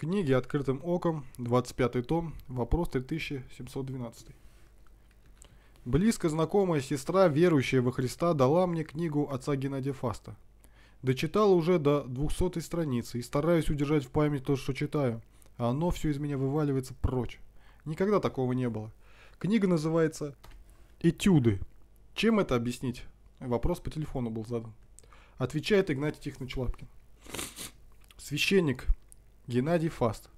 Книги открытым оком, 25 том, вопрос 3712. Близко знакомая сестра, верующая во Христа, дала мне книгу отца Геннадия Фаста. Дочитал уже до 200 страницы и стараюсь удержать в память то, что читаю, а оно все из меня вываливается прочь. Никогда такого не было. Книга называется «Этюды». Чем это объяснить? Вопрос по телефону был задан. Отвечает Игнатий Тихонович Лапкин. Священник Геннадий Фаст.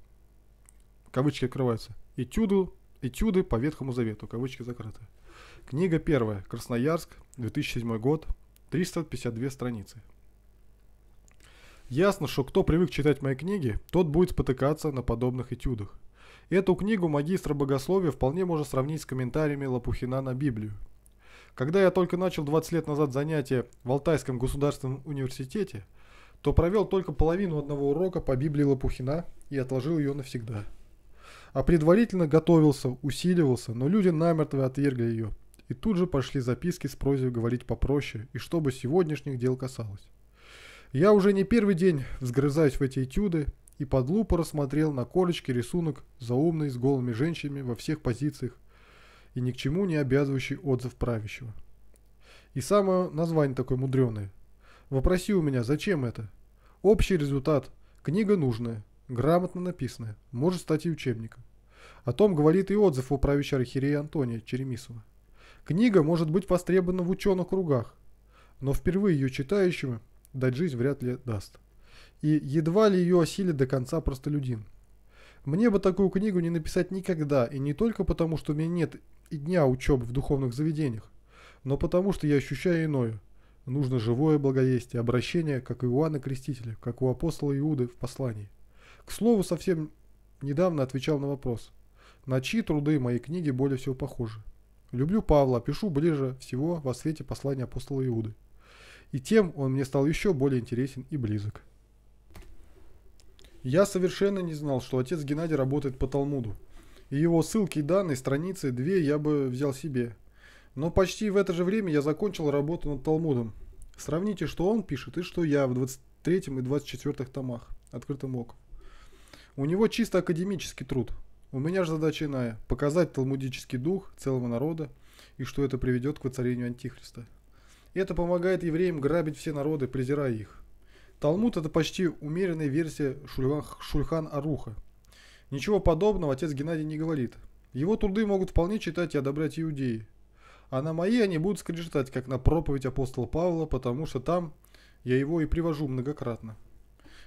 Кавычки открываются. Этюду, этюды по Ветхому Завету. Кавычки закрыты. Книга первая. Красноярск, 2007 год. 352 страницы. Ясно, что кто привык читать мои книги, тот будет спотыкаться на подобных этюдах. Эту книгу магистра богословия вполне можно сравнить с комментариями Лопухина на Библию. Когда я только начал 20 лет назад занятия в Алтайском государственном университете – то провел только половину одного урока по Библии Лопухина и отложил ее навсегда. А предварительно готовился, усиливался, но люди намертво отвергли ее. И тут же пошли записки с просьбой говорить попроще и чтобы сегодняшних дел касалось. Я уже не первый день взгрызаюсь в эти этюды и под лупу рассмотрел на корочке рисунок заумный с голыми женщинами во всех позициях и ни к чему не обязывающий отзыв правящего. И самое название такое мудреное – Вопроси у меня, зачем это? Общий результат. Книга нужная, грамотно написанная, может стать и учебником. О том говорит и отзыв у правящей архиерея Антония Черемисова. Книга может быть востребована в ученых кругах, но впервые ее читающему дать жизнь вряд ли даст. И едва ли ее осилит до конца простолюдин. Мне бы такую книгу не написать никогда, и не только потому, что у меня нет и дня учебы в духовных заведениях, но потому, что я ощущаю иное – Нужно живое благовестие, обращение, как у Иоанна Крестителя, как у апостола Иуды в послании. К слову, совсем недавно отвечал на вопрос, на чьи труды мои книги более всего похожи. Люблю Павла, пишу ближе всего во свете послания апостола Иуды. И тем он мне стал еще более интересен и близок. Я совершенно не знал, что отец Геннадий работает по Талмуду. И его ссылки и данные, страницы, две я бы взял себе. Но почти в это же время я закончил работу над Талмудом. Сравните, что он пишет и что я в 23 и 24 томах. Открытым оком. У него чисто академический труд. У меня же задача иная – показать талмудический дух целого народа и что это приведет к воцарению Антихриста. Это помогает евреям грабить все народы, презирая их. Талмуд – это почти умеренная версия Шульхан Аруха. Ничего подобного отец Геннадий не говорит. Его труды могут вполне читать и одобрять иудеи, а на мои они будут скрежетать, как на проповедь апостола Павла, потому что там я его и привожу многократно.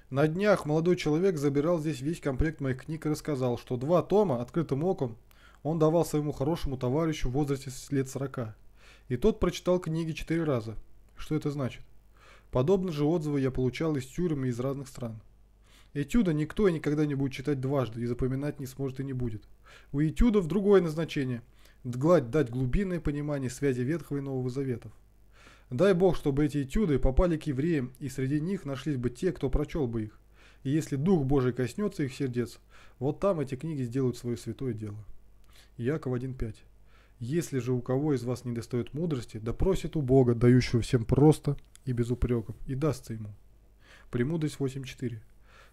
На днях молодой человек забирал здесь весь комплект моих книг и рассказал, что два тома открытым оком он давал своему хорошему товарищу в возрасте лет 40. И тот прочитал книги четыре раза. Что это значит? Подобно же отзывы я получал из тюрем и из разных стран. Этюда никто и никогда не будет читать дважды и запоминать не сможет и не будет. У этюдов другое назначение – дать глубинное понимание связи Ветхого и Нового Заветов. Дай Бог, чтобы эти этюды попали к евреям, и среди них нашлись бы те, кто прочел бы их. И если Дух Божий коснется их сердец, вот там эти книги сделают свое святое дело. Яков 1.5. Если же у кого из вас не достает мудрости, да просит у Бога, дающего всем просто и без упреков, и дастся ему. Премудрость 8.4.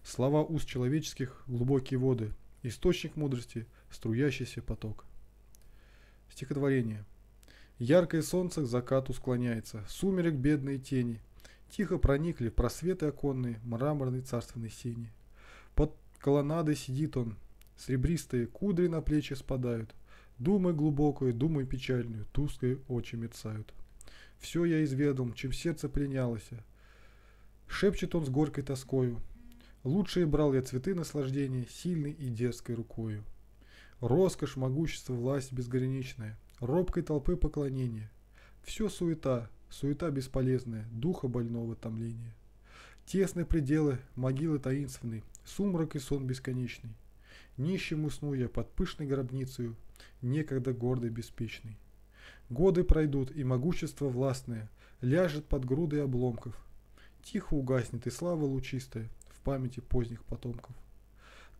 Слова уст человеческих – глубокие воды, источник мудрости – струящийся поток. Стихотворение. Яркое солнце к закату склоняется, сумерек бедные тени. Тихо проникли в просветы оконные мраморной царственной сени. Под колоннадой сидит он, серебристые кудри на плечи спадают. Думы глубокой, думы печальную, тусклые очи мерцают. Все я изведал, чем сердце пленялось. Шепчет он с горькой тоскою. Лучшие брал я цветы наслаждения сильной и дерзкой рукою. Роскошь, могущество, власть безграничная, робкой толпы поклонение. Все суета, суета бесполезная, духа больного томления. Тесные пределы, могилы таинственные, сумрак и сон бесконечный. Нищим усну я под пышной гробницею, некогда гордый беспечный. Годы пройдут, и могущество властное ляжет под груды обломков. Тихо угаснет и слава лучистая в памяти поздних потомков.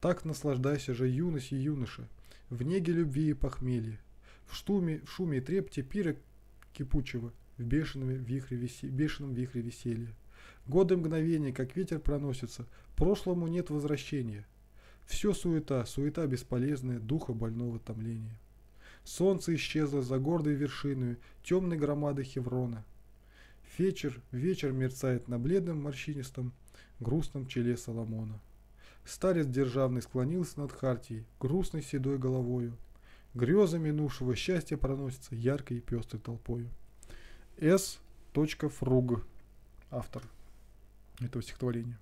Так наслаждайся же юность и юноша – в неге любви и похмелья, в, шуме, в шуме и трепте пира кипучего, в бешеном вихре, весе, бешеном вихре веселья. Годы мгновения, как ветер проносится, прошлому нет возвращения. Все суета, суета бесполезная, духа больного томления. Солнце исчезло за гордой вершиною темной громады Хеврона. Вечер, вечер мерцает на бледном морщинистом, грустном челе Соломона. Старец державный склонился над Хартией, грустной седой головою. Греза минувшего счастья проносится яркой и пестрой толпою. С. Фруг, автор этого стихотворения.